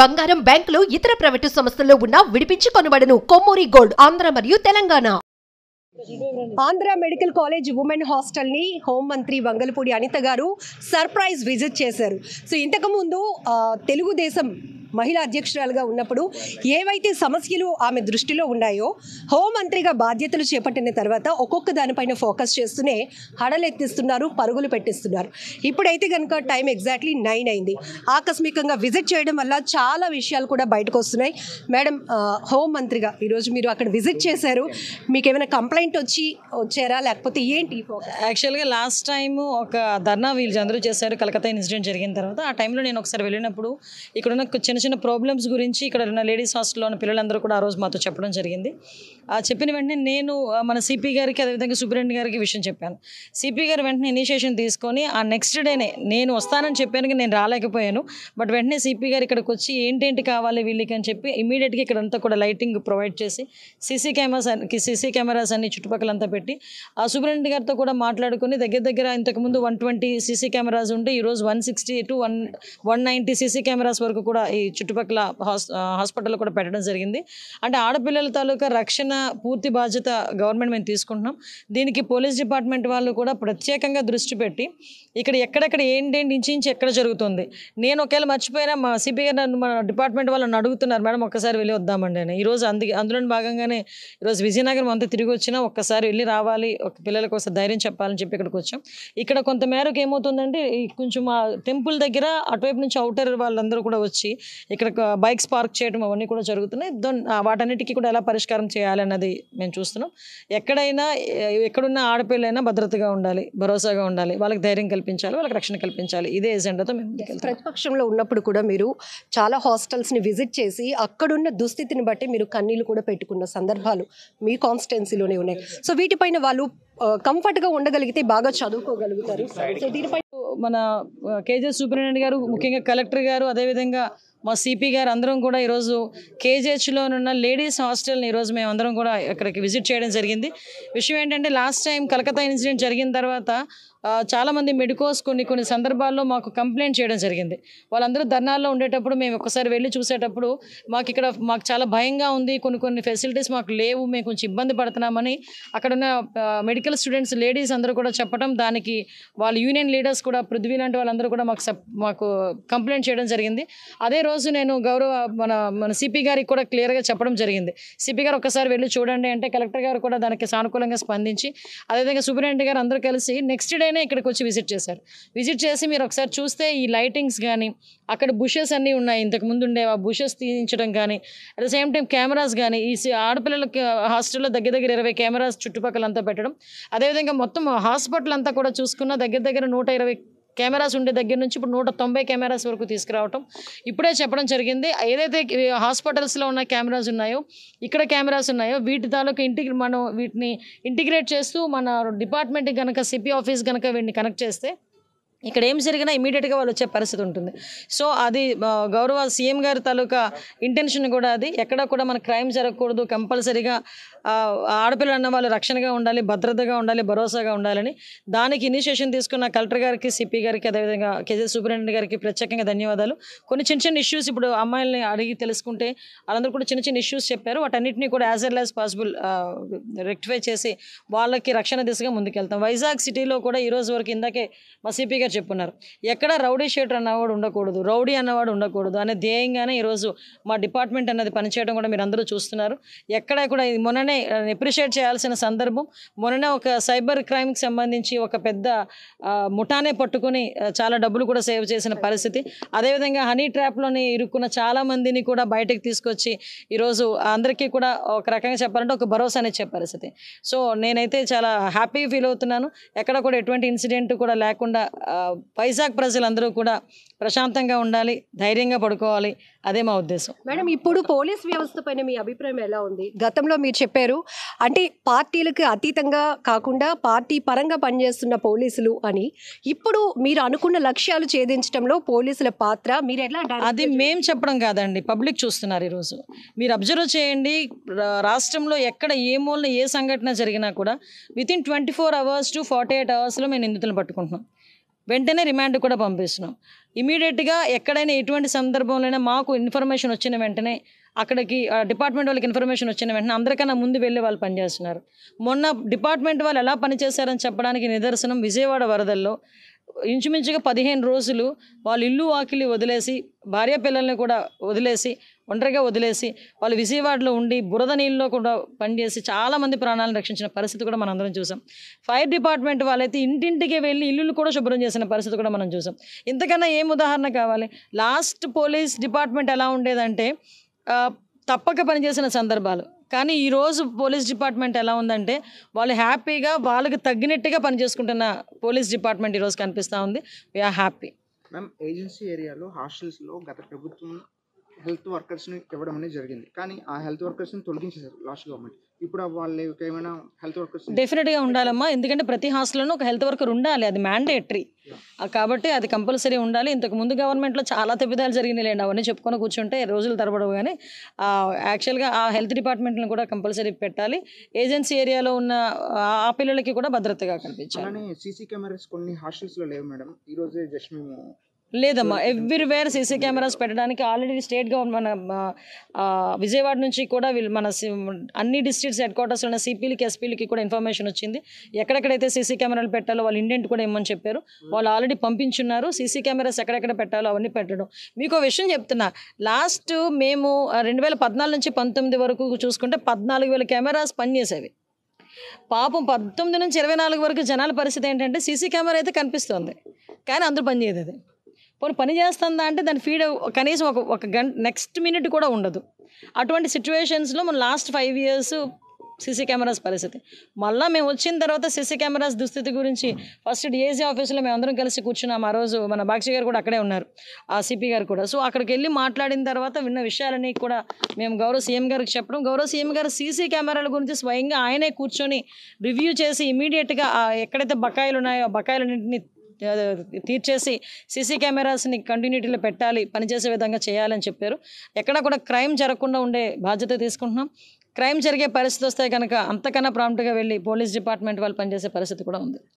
బంగారం బ్యాంకులు ఇతర ప్రైవేటు సంస్థల్లో ఉన్న విడిపించి కొనబడను కొమ్మూరి గోల్డ్ ఆంధ్ర మరియు Telangana Andhra medical college women హాస్టల్ని హోంమంత్రి వంగలపూడి అనిత గారు సర్ప్రైజ్ విజిట్ చేశారు సో ఇంతకుముందు తెలుగుదేశం మహిళా అధ్యక్షురాలుగా ఉన్నప్పుడు ఏవైతే సమస్యలు ఆమె దృష్టిలో ఉన్నాయో హోంమంత్రిగా బాధ్యతలు చేపట్టిన తర్వాత ఒక్కొక్క దానిపైన ఫోకస్ చేస్తూనే హడలెత్తిస్తున్నారు పరుగులు పెట్టిస్తున్నారు ఇప్పుడైతే కనుక టైం ఎగ్జాక్ట్లీ నైన్ అయింది ఆకస్మికంగా విజిట్ చేయడం వల్ల చాలా విషయాలు కూడా బయటకు వస్తున్నాయి మేడం హోంమంత్రిగా ఈరోజు మీరు అక్కడ విజిట్ చేశారు మీకు ఏమైనా కంప్లైంట్ వచ్చి వచ్చారా లేకపోతే ఏంటి యాక్చువల్గా లాస్ట్ టైం ఒక ధర్నా వీళ్ళు అందరూ చేశారు కలకత్తా ఇన్సిడెంట్ జరిగిన తర్వాత ఆ టైంలో నేను ఒకసారి వెళ్ళినప్పుడు ఇక్కడ చిన్న చిన్న చిన్న ప్రాబ్లమ్స్ గురించి ఇక్కడ ఉన్న లేడీస్ హాస్టల్లో ఉన్న పిల్లలందరూ కూడా ఆ రోజు మాతో చెప్పడం జరిగింది చెప్పిన వెంటనే నేను మన సిపి గారికి అదేవిధంగా సూపరింటెండెంట్ గారికి విషయం చెప్పాను సిపి గారు వెంటనే ఇనిషియేషన్ తీసుకొని ఆ నెక్స్ట్ డేనే నేను వస్తానని చెప్పాను నేను రాలేకపోయాను బట్ వెంటనే సిపి గారు ఇక్కడికి వచ్చి ఏంటేంటి కావాలి వీళ్ళకి అని చెప్పి ఇమీడియట్గా అంతా కూడా లైటింగ్ ప్రొవైడ్ చేసి సీసీ కెమెరాస్ సీసీ కెమెరాస్ అన్ని చుట్టుపక్కలంతా పెట్టి ఆ సూపరింటెండెంట్ గారితో కూడా మాట్లాడుకుని దగ్గర దగ్గర ఇంతకుముందు వన్ ట్వంటీ సీసీ కెమెరాస్ ఉంటే ఈరోజు one sixty to one one ninety CC cameras వరకు కూడా ఈ చుట్టుపక్కల హాస్పిటల్ కూడా పెట్టడం జరిగింది అంటే ఆడపిల్లల తాలూకా రక్షణ పూర్తి బాధ్యత గవర్నమెంట్ మేము తీసుకుంటున్నాం దీనికి పోలీస్ డిపార్ట్మెంట్ వాళ్ళు కూడా ప్రత్యేకంగా దృష్టి పెట్టి ఇక్కడ ఎక్కడెక్కడ ఏంటేంటి ఇంచు ఎక్కడ జరుగుతుంది నేను ఒకవేళ మర్చిపోయినా మా సిబిఐ గారు మన డిపార్ట్మెంట్ వాళ్ళని అడుగుతున్నారు మేడం ఒక్కసారి వెళ్ళి వద్దామండి అని ఈరోజు అందు అందులో భాగంగానే ఈరోజు విజయనగరం అంతా తిరిగి వచ్చినా ఒక్కసారి వెళ్ళి రావాలి ఒక పిల్లల కోసం ధైర్యం చెప్పాలని చెప్పి ఇక్కడికి వచ్చాం ఇక్కడ కొంతమేరకు ఏమవుతుందంటే కొంచెం ఆ టెంపుల్ దగ్గర అటువైపు నుంచి అవుటర్ వాళ్ళందరూ కూడా వచ్చి ఇక్కడ బైక్స్ పార్క్ చేయడం అవన్నీ కూడా జరుగుతున్నాయి వాటన్నిటికీ కూడా ఎలా పరిష్కారం చేయాలన్నది మేము చూస్తున్నాం ఎక్కడైనా ఎక్కడున్న ఆడపిల్లైనా భద్రతగా ఉండాలి భరోసాగా ఉండాలి వాళ్ళకి ధైర్యం కల్పించాలి వాళ్ళకి రక్షణ కల్పించాలి ఇదే ఎజెండాతో మేము ప్రతిపక్షంలో ఉన్నప్పుడు కూడా మీరు చాలా హాస్టల్స్ని విజిట్ చేసి అక్కడున్న దుస్థితిని బట్టి మీరు కన్నీళ్ళు కూడా పెట్టుకున్న సందర్భాలు మీ కాన్స్టిట్యున్సీలోనే ఉన్నాయి సో వీటిపైన వాళ్ళు కంఫర్ట్గా ఉండగలిగితే బాగా చదువుకోగలుగుతారు సో దీనిపై మన కేజీఎస్ సూపరింటెండెంట్ గారు ముఖ్యంగా కలెక్టర్ గారు అదేవిధంగా మా సిపి గారు అందరం కూడా ఈరోజు కేజీహెచ్లోనున్న లేడీస్ హాస్టల్ని ఈరోజు మేము అందరం కూడా ఇక్కడికి విజిట్ చేయడం జరిగింది విషయం ఏంటంటే లాస్ట్ టైం కలకత్తా ఇన్సిడెంట్ జరిగిన తర్వాత చాలామంది మెడికోస్ కొన్ని కొన్ని సందర్భాల్లో మాకు కంప్లైంట్ చేయడం జరిగింది వాళ్ళందరూ ధర్నాల్లో ఉండేటప్పుడు మేము ఒకసారి వెళ్ళి చూసేటప్పుడు మాకు ఇక్కడ మాకు చాలా భయంగా ఉంది కొన్ని కొన్ని ఫెసిలిటీస్ మాకు లేవు మేము కొంచెం ఇబ్బంది పడుతున్నామని అక్కడున్న మెడికల్ స్టూడెంట్స్ లేడీస్ అందరూ కూడా చెప్పడం దానికి వాళ్ళ యూనియన్ లీడర్స్ కూడా పృథ్వీ లాంటి వాళ్ళందరూ కూడా మాకు మాకు కంప్లైంట్ చేయడం జరిగింది అదే రోజు రోజు నేను గౌరవ మన మన సిపి గారికి కూడా క్లియర్గా చెప్పడం జరిగింది సిపి గారు ఒకసారి వెళ్ళి చూడండి అంటే కలెక్టర్ గారు కూడా దానికి సానుకూలంగా స్పందించి అదేవిధంగా సూపరింటెండెంట్ గారు అందరూ కలిసి నెక్స్ట్ డేనే ఇక్కడికి వచ్చి విజిట్ చేశారు విజిట్ చేసి మీరు ఒకసారి చూస్తే ఈ లైటింగ్స్ కానీ అక్కడ బుషెస్ అన్నీ ఉన్నాయి ఇంతకు ముందు ఉండే ఆ బుషెస్ తీయించడం కానీ at the same time cameras కానీ ఈ ఆడపిల్లలకి హాస్టల్లో దగ్గర దగ్గర ఇరవై కెమెరాస్ చుట్టుపక్కలంతా పెట్టడం అదేవిధంగా మొత్తం హాస్పిటల్ అంతా కూడా చూసుకున్న దగ్గర దగ్గర నూట ఇరవై కెమెరాస్ ఉండే దగ్గర నుంచి ఇప్పుడు నూట తొంభై కెమెరాస్ వరకు తీసుకురావటం ఇప్పుడే చెప్పడం జరిగింది ఏదైతే హాస్పిటల్స్లో ఉన్న కెమెరాస్ ఉన్నాయో ఇక్కడ కెమెరాస్ ఉన్నాయో వీటి తాలూకు ఇంటి మనం వీటిని ఇంటిగ్రేట్ చేస్తూ మన డిపార్ట్మెంట్కి కనుక సిపి ఆఫీస్ కనుక వీటిని కనెక్ట్ చేస్తే ఇక్కడ ఏం జరిగినా ఇమీడియట్గా వాళ్ళు వచ్చే పరిస్థితి ఉంటుంది సో అది గౌరవ సీఎం గారి తాలూకా ఇంటెన్షన్ కూడా అది ఎక్కడ కూడా మన క్రైమ్ జరగకూడదు కంపల్సరీగా ఆడపిల్లలు అన్న వాళ్ళు రక్షణగా ఉండాలి భద్రతగా ఉండాలి భరోసాగా ఉండాలని దానికి ఇనిషియేషన్ తీసుకున్న కలెక్టర్ గారికి సిపి గారికి అదేవిధంగా కేజీ సూపరింటెండెంట్ గారికి ప్రత్యేకంగా ధన్యవాదాలు కొన్ని చిన్న చిన్న ఇష్యూస్ ఇప్పుడు అమ్మాయిల్ని అడిగి తెలుసుకుంటే వాళ్ళందరూ కూడా చిన్న చిన్న ఇష్యూస్ చెప్పారు వాటన్నిటిని కూడా as early as possible rectify చేసి వాళ్ళకి రక్షణ దిశగా ముందుకెళ్తాం వైజాగ్ సిటీలో కూడా ఈరోజు వరకు ఇందాకే మా సిపి గారు చెప్పున్నారు ఎక్కడ రౌడీ షీటర్ అన్నవాడు ఉండకూడదు రౌడీ అన్నవాడు ఉండకూడదు అనే ధ్యేయంగానే ఈరోజు మా డిపార్ట్మెంట్ అన్నది పనిచేయడం కూడా మీరు అందరూ చూస్తున్నారు ఎక్కడ కూడా మొన్ననే ఎప్రిషియేట్ చేయాల్సిన సందర్భం మొన్ననే ఒక సైబర్ క్రైమ్కి సంబంధించి ఒక పెద్ద ముఠానే పట్టుకొని చాలా డబ్బులు కూడా సేవ్ చేసిన పరిస్థితి అదేవిధంగా హనీ ట్రాప్లోని ఇరుక్కున్న చాలామందిని కూడా బయటకు తీసుకొచ్చి ఈరోజు అందరికీ కూడా ఒక రకంగా చెప్పాలంటే ఒక భరోసా అనే పరిస్థితి సో నేనైతే చాలా హ్యాపీ ఫీల్ అవుతున్నాను ఎక్కడ కూడా ఎటువంటి ఇన్సిడెంట్ కూడా లేకుండా వైజాగ్ ప్రజలందరూ కూడా ప్రశాంతంగా ఉండాలి ధైర్యంగా పడుకోవాలి అదే మా ఉద్దేశం మేడం ఇప్పుడు పోలీస్ వ్యవస్థ పైన మీ అభిప్రాయం ఎలా ఉంది గతంలో మీరు చెప్పారు అంటే పార్టీలకు అతీతంగా కాకుండా పార్టీ పరంగా పనిచేస్తున్న పోలీసులు అని ఇప్పుడు మీరు అనుకున్న లక్ష్యాలు ఛేదించడంలో పోలీసుల పాత్ర మీరు ఎలా అది మేము చెప్పడం కాదండి పబ్లిక్ చూస్తున్నారు ఈరోజు మీరు అబ్జర్వ్ చేయండి రాష్ట్రంలో ఎక్కడ ఏ మూలన ఏ సంఘటన జరిగినా కూడా within twenty four hours to forty eight అవర్స్లో మేము నిందితులు పట్టుకుంటున్నాం వెంటనే రిమాండ్ కూడా పంపిస్తున్నాం ఇమీడియట్గా ఎక్కడైనా ఎటువంటి సందర్భంలోనైనా మాకు ఇన్ఫర్మేషన్ వచ్చిన వెంటనే అక్కడికి డిపార్ట్మెంట్ వాళ్ళకి ఇన్ఫర్మేషన్ వచ్చిన వెంటనే అందరికన్నా ముందు వెళ్ళి వాళ్ళు పనిచేస్తున్నారు మొన్న డిపార్ట్మెంట్ వాళ్ళు ఎలా పనిచేశారని చెప్పడానికి నిదర్శనం విజయవాడ వరదల్లో ఇంచుమించుగా పదిహేను రోజులు వాళ్ళు ఇల్లు వాకిలి వదిలేసి భార్య పిల్లల్ని కూడా వదిలేసి ఒంటరిగా వదిలేసి వాళ్ళు విజయవాడలో ఉండి బురద నీళ్ళలో కూడా పనిచేసి చాలామంది ప్రాణాలను రక్షించిన పరిస్థితి కూడా మనం అందరం చూసాం ఫైర్ డిపార్ట్మెంట్ వాళ్ళైతే ఇంటింటికి వెళ్ళి ఇల్లులు కూడా శుభ్రం చేసిన పరిస్థితి కూడా మనం చూసాం ఇంతకన్నా ఏం ఉదాహరణ కావాలి లాస్ట్ పోలీస్ డిపార్ట్మెంట్ ఎలా ఉండేదంటే తప్పక పనిచేసిన సందర్భాలు కానీ ఈరోజు పోలీస్ డిపార్ట్మెంట్ ఎలా ఉందంటే వాళ్ళు హ్యాపీగా వాళ్ళకి తగ్గినట్టుగా పనిచేసుకుంటున్న పోలీస్ డిపార్ట్మెంట్ ఈరోజు కనిపిస్తూ ఉంది వీఆర్ హ్యాపీ మ్యామ్ ఏజెన్సీ ఏరియాలో హాస్టల్స్లో గత ప్రభుత్వం హెల్త్ వర్కర్స్ని ఇవ్వడం అనేది జరిగింది కానీ ఆ హెల్త్ వర్కర్స్ని తొలగించేశారు లాస్ట్ గవర్నమెంట్ ఇప్పుడు వాళ్ళు ఏమైనా హెల్త్ వర్కర్స్ డెఫినెట్గా ఉండాలమ్మా ఎందుకంటే ప్రతి హాస్టల్లోనూ ఒక హెల్త్ వర్కర్ ఉండాలి అది మ్యాండేటరీ కాబట్టి అది కంపల్సరీ ఉండాలి ఇంతకు ముందు గవర్నమెంట్లో చాలా తప్పిదాలు జరిగినాయి లేండి అవన్నీ చెప్పుకొని కూర్చుంటే రోజులు తరబడవు కానీ యాక్చువల్గా ఆ హెల్త్ డిపార్ట్మెంట్ని కూడా కంపల్సరీ పెట్టాలి ఏజెన్సీ ఏరియాలో ఉన్న ఆ పిల్లలకి కూడా భద్రతగా కనిపించాలి సీసీ కెమెరాస్ కొన్ని హాస్టల్స్లో లేవు మేడం ఈరోజే జస్ట్ మేము లేదమ్మా ఎవ్రీవేర్ సీసీ కెమెరాస్ పెట్టడానికి ఆల్రెడీ స్టేట్ గవర్నమెంట్ మన విజయవాడ నుంచి కూడా వీళ్ళు మన అన్ని డిస్ట్రిక్ట్స్ హెడ్ క్వార్టర్స్ ఉన్న సిపిలకి ఎస్పీలకి కూడా ఇన్ఫర్మేషన్ వచ్చింది ఎక్కడెక్కడైతే సీసీ కెమెరాలు పెట్టాలో వాళ్ళు ఇండియన్ కూడా ఇమ్మని చెప్పారు వాళ్ళు ఆల్రెడీ పంపించున్నారు సీసీ కెమెరాస్ ఎక్కడెక్కడ పెట్టాలో అవన్నీ పెట్టడం మీకు విషయం చెప్తున్నా లాస్ట్ మేము రెండు వేల పద్నాలుగు నుంచి పంతొమ్మిది వరకు చూసుకుంటే పద్నాలుగు వేల కెమెరాస్ పనిచేసేవి పాపం పంతొమ్మిది నుంచి ఇరవై నాలుగు వరకు జనాల పరిస్థితి ఏంటంటే సీసీ కెమెరా అయితే కనిపిస్తుంది కానీ అందరూ పనిచేయదు పోని పని చేస్తుందా అంటే దాని ఫీడ్ కనీసం ఒక ఒక గంట నెక్స్ట్ మినిట్ కూడా ఉండదు అటువంటి సిచ్యువేషన్స్లో మన last five years CC cameras పరిస్థితి మళ్ళీ మేము వచ్చిన తర్వాత సీసీ కెమెరాస్ దుస్థితి గురించి ఫస్ట్ డిఏజీ ఆఫీస్లో మేము అందరం కలిసి కూర్చున్నాం ఆ రోజు మన బాక్షి గారు కూడా అక్కడే ఉన్నారు ఆ సిపి గారు కూడా సో అక్కడికి వెళ్ళి మాట్లాడిన తర్వాత విన్న విషయాలన్నీ కూడా మేము గౌరవ సీఎం గారికి చెప్పడం గౌరవ సీఎం గారు సీసీ కెమెరాల గురించి స్వయంగా ఆయనే కూర్చొని రివ్యూ చేసి ఇమీడియట్గా ఎక్కడైతే బకాయిలు ఉన్నాయో ఆ బకాయిలన్నింటినీ తీర్చేసి సీసీ కెమెరాస్ని కంటిన్యూటీలో పెట్టాలి పనిచేసే విధంగా చేయాలని చెప్పారు ఎక్కడా కూడా క్రైమ్ జరగకుండా ఉండే బాధ్యత తీసుకుంటున్నాం క్రైమ్ జరిగే పరిస్థితి వస్తే కనుక అంతకన్నా ప్రాంప్ట్గా వెళ్ళి పోలీస్ డిపార్ట్మెంట్ వాళ్ళు పనిచేసే పరిస్థితి కూడా ఉంది